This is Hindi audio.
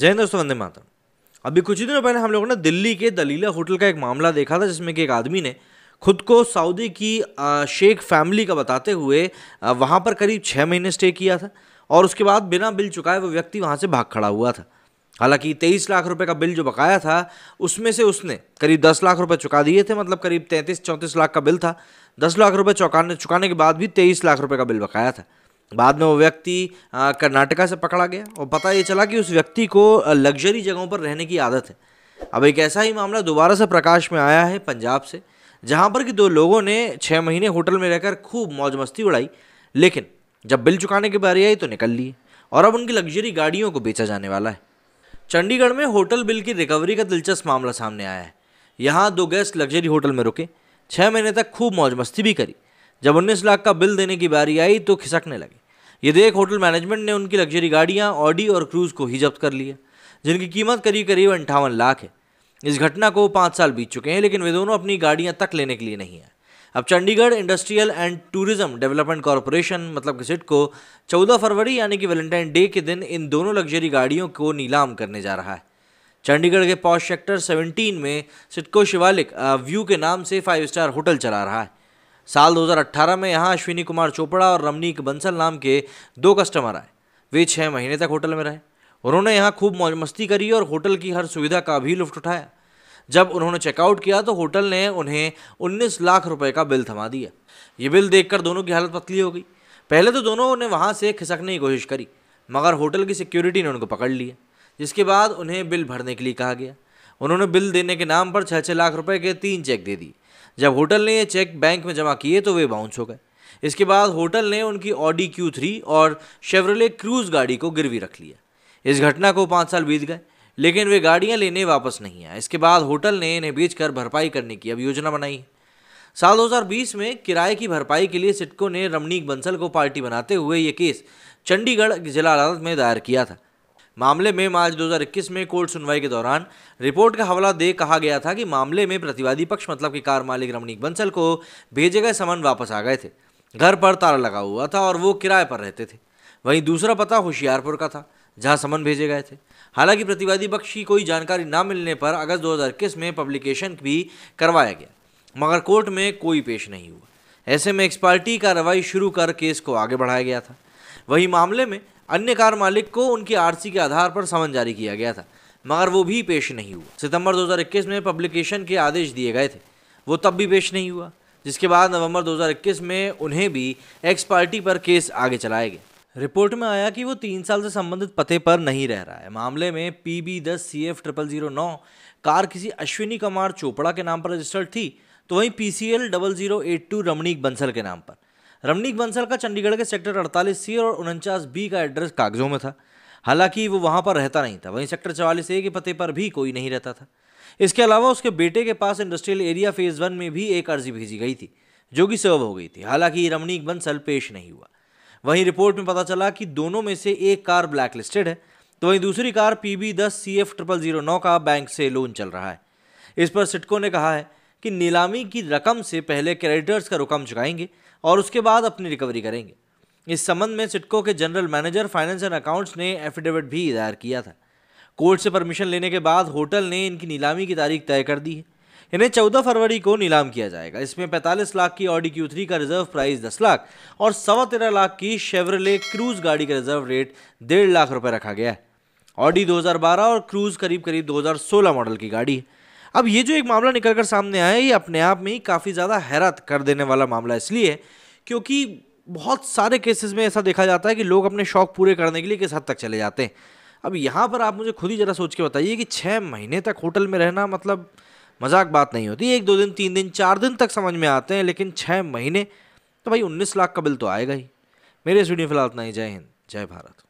जय दोस्तों वंदे मातरम अभी कुछ ही दिनों पहले हम लोगों ने दिल्ली के दलीला होटल का एक मामला देखा था जिसमें कि एक आदमी ने खुद को सऊदी की शेख फैमिली का बताते हुए वहाँ पर करीब छः महीने स्टे किया था और उसके बाद बिना बिल चुकाए वो व्यक्ति वहाँ से भाग खड़ा हुआ था हालांकि तेईस लाख रुपए का बिल जो बकाया था उसमें से उसने करीब दस लाख रुपए चुका दिए थे मतलब करीब तैंतीस चौंतीस लाख का बिल था दस लाख रुपए चौकाने चुकाने के बाद भी तेईस लाख रुपए का बिल बकाया था बाद में वो व्यक्ति कर्नाटका से पकड़ा गया और पता ये चला कि उस व्यक्ति को लग्जरी जगहों पर रहने की आदत है अब एक ऐसा ही मामला दोबारा से प्रकाश में आया है पंजाब से जहाँ पर कि दो लोगों ने छः महीने होटल में रहकर खूब मौज मस्ती उड़ाई लेकिन जब बिल चुकाने की बारी आई तो निकल लिए और अब उनकी लग्जरी गाड़ियों को बेचा जाने वाला है चंडीगढ़ में होटल बिल की रिकवरी का दिलचस्प मामला सामने आया है यहाँ दो गेस्ट लग्जरी होटल में रुके छः महीने तक खूब मौज मस्ती भी करी जब उन्नीस लाख का बिल देने की बारी आई तो खिसकने लगे ये देख होटल मैनेजमेंट ने उनकी लग्जरी गाड़ियाँ ऑडी और क्रूज़ को ही जब्त कर लिया जिनकी कीमत करीब करीब अंठावन लाख है इस घटना को पाँच साल बीत चुके हैं लेकिन वे दोनों अपनी गाड़ियाँ तक लेने के लिए नहीं आए अब Chandigarh industrial and tourism development corporation मतलब कि को 14 फरवरी यानी कि वैलेंटाइन डे के दिन इन दोनों लग्जरी गाड़ियों को नीलाम करने जा रहा है चंडीगढ़ के पॉश सेक्टर 17 में सिटको शिवालिक व्यू के नाम से फाइव स्टार होटल चला रहा है साल 2018 में यहाँ अश्विनी कुमार चोपड़ा और रमनीक बंसल नाम के दो कस्टमर आए वे छः महीने तक होटल में रहे उन्होंने यहाँ खूब मौज मस्ती करी और होटल की हर सुविधा का भी लुफ्ट उठाया जब उन्होंने चेकआउट किया तो होटल ने उन्हें 19 लाख रुपए का बिल थमा दिया ये बिल देखकर दोनों की हालत पतली हो गई पहले तो दोनों ने वहाँ से खिसकने की कोशिश करी मगर होटल की सिक्योरिटी ने उनको पकड़ लिया जिसके बाद उन्हें बिल भरने के लिए कहा गया उन्होंने बिल देने के नाम पर छः छः लाख रुपए के तीन चेक दे दिए जब होटल ने ये चेक बैंक में जमा किए तो वे बाउंस हो गए इसके बाद होटल ने उनकी ऑडी क्यू थ्री और शेवरले क्रूज गाड़ी को गिरवी रख लिया इस घटना को पाँच साल बीत गए लेकिन वे गाड़ियां लेने वापस नहीं आए इसके बाद होटल ने इन्हें बेचकर भरपाई करने की अब योजना बनाई साल 2020 में किराए की भरपाई के लिए सिटको ने रमणीक बंसल को पार्टी बनाते हुए ये केस चंडीगढ़ जिला अदालत में दायर किया था मामले में मार्च 2021 में कोर्ट सुनवाई के दौरान रिपोर्ट का हवाला दे कहा गया था कि मामले में प्रतिवादी पक्ष मतलब कि कार मालिक रमणीक बंसल को भेजे गए समन वापस आ गए थे घर पर ताला लगा हुआ था और वो किराए पर रहते थे वहीं दूसरा पता होशियारपुर का था जहां समन भेजे गए थे हालांकि प्रतिवादी पक्ष की कोई जानकारी ना मिलने पर अगस्त दो में पब्लिकेशन भी करवाया गया मगर कोर्ट में कोई पेश नहीं हुआ ऐसे में एक्सपार्टी कार्रवाई शुरू कर केस को आगे बढ़ाया गया था वही मामले में अन्य कार मालिक को उनकी आरसी के आधार पर समन जारी किया गया था मगर वो भी पेश नहीं हुआ सितंबर 2021 में पब्लिकेशन के आदेश दिए गए थे वो तब भी पेश नहीं हुआ जिसके बाद नवंबर 2021 में उन्हें भी एक्स पार्टी पर केस आगे चलाया गया रिपोर्ट में आया कि वो तीन साल से संबंधित पते पर नहीं रह रहा है मामले में पी बी दस सी एफ ट्रिपल जीरो नौ कार किसी अश्विनी कुमार चोपड़ा के नाम पर रजिस्टर्ड थी तो वहीं P C L double zero eight two Ramnik Bansal के नाम पर रमनीक बंसल का चंडीगढ़ के सेक्टर 48 सी और उनचास बी का एड्रेस कागजों में था हालांकि वो वहाँ पर रहता नहीं था वहीं सेक्टर चवालीस ए के पते पर भी कोई नहीं रहता था इसके अलावा उसके बेटे के पास इंडस्ट्रियल एरिया फेज़ वन में भी एक अर्जी भेजी गई थी जो कि सर्व हो गई थी हालांकि रमनीक बंसल पेश नहीं हुआ वहीं रिपोर्ट में पता चला कि दोनों में से एक कार ब्लैक लिस्टेड है तो वहीं दूसरी कार पी बी दस सी एफ ट्रिपल जीरो नौ का बैंक से लोन चल रहा है इस पर सिटको ने कहा है कि नीलामी की रकम से पहले क्रेडिटर्स का रकम चुकाएंगे और उसके बाद अपनी रिकवरी करेंगे इस संबंध में सिटको के general manager finance and accounts ने एफिडेविट भी दायर किया था कोर्ट से परमिशन लेने के बाद होटल ने इनकी नीलामी की तारीख तय कर दी है इन्हें चौदह फरवरी को नीलाम किया जाएगा इसमें पैंतालीस लाख की ऑडी क्यू थ्री का रिजर्व प्राइस दस लाख और सवा तेरह लाख की शेवरले क्रूज गाड़ी का रिजर्व रेट डेढ़ लाख रुपए रखा गया है ऑडी बारह और क्रूज करीब करीब सोलह मॉडल की गाड़ी है अब ये जो एक मामला निकल कर सामने आया ये अपने आप में ही काफ़ी ज़्यादा हैरत कर देने वाला मामला इसलिए क्योंकि बहुत सारे केसेस में ऐसा देखा जाता है कि लोग अपने शौक पूरे करने के लिए किस हद तक चले जाते हैं अब यहाँ पर आप मुझे खुद ही ज़रा सोच के बताइए कि छः महीने तक होटल में रहना मतलब मजाक बात नहीं होती एक दो दिन तीन दिन चार दिन तक समझ में आते हैं लेकिन छः महीने तो भाई उन्नीस लाख का बिल तो आएगा ही मेरे इस वीडियो में फिलहाल इतना ही जय हिंद जय भारत